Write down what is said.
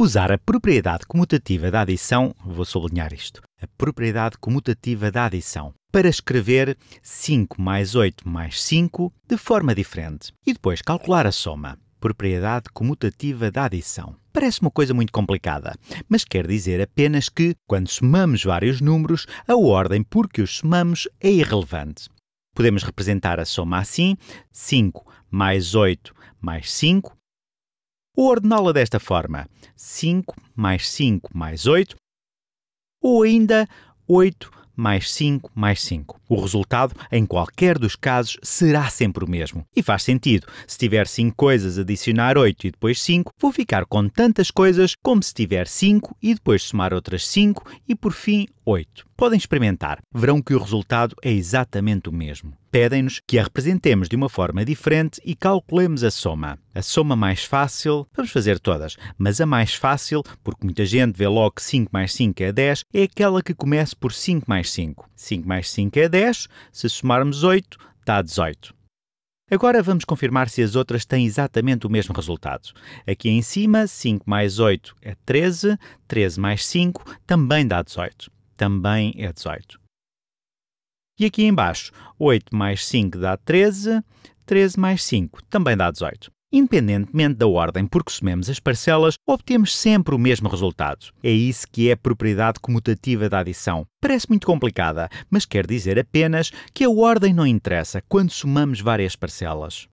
Usar a propriedade comutativa da adição, vou sublinhar isto, a propriedade comutativa da adição, para escrever 5 mais 8 mais 5 de forma diferente e depois calcular a soma, propriedade comutativa da adição. Parece uma coisa muito complicada, mas quer dizer apenas que, quando somamos vários números, a ordem por que os somamos é irrelevante. Podemos representar a soma assim: 5 mais 8 mais 5 ou ordená-la desta forma: 5 mais 5 mais 8, ou ainda 8 mais 5 mais 5. O resultado, em qualquer dos casos, será sempre o mesmo. E faz sentido. Se tiver 5 coisas, adicionar 8 e depois 5, vou ficar com tantas coisas como se tiver 5 e depois somar outras 5 e por fim 8. Podem experimentar, verão que o resultado é exatamente o mesmo. Pedem-nos que a representemos de uma forma diferente e calculemos a soma. A soma mais fácil, vamos fazer todas, mas a mais fácil, porque muita gente vê logo que 5 mais 5 é 10, é aquela que começa por 5 mais 5. 5 mais 5 é 10. 10, se somarmos 8, dá 18. Agora vamos confirmar se as outras têm exatamente o mesmo resultado. Aqui em cima, 5 mais 8 é 13, 13 mais 5 também dá 18. Também é 18. E aqui embaixo, 8 mais 5 dá 13, 13 mais 5 também dá 18. Independentemente da ordem por que somemos as parcelas, obtemos sempre o mesmo resultado. É isso que é a propriedade comutativa da adição. Parece muito complicada, mas quer dizer apenas que a ordem não interessa quando somamos várias parcelas.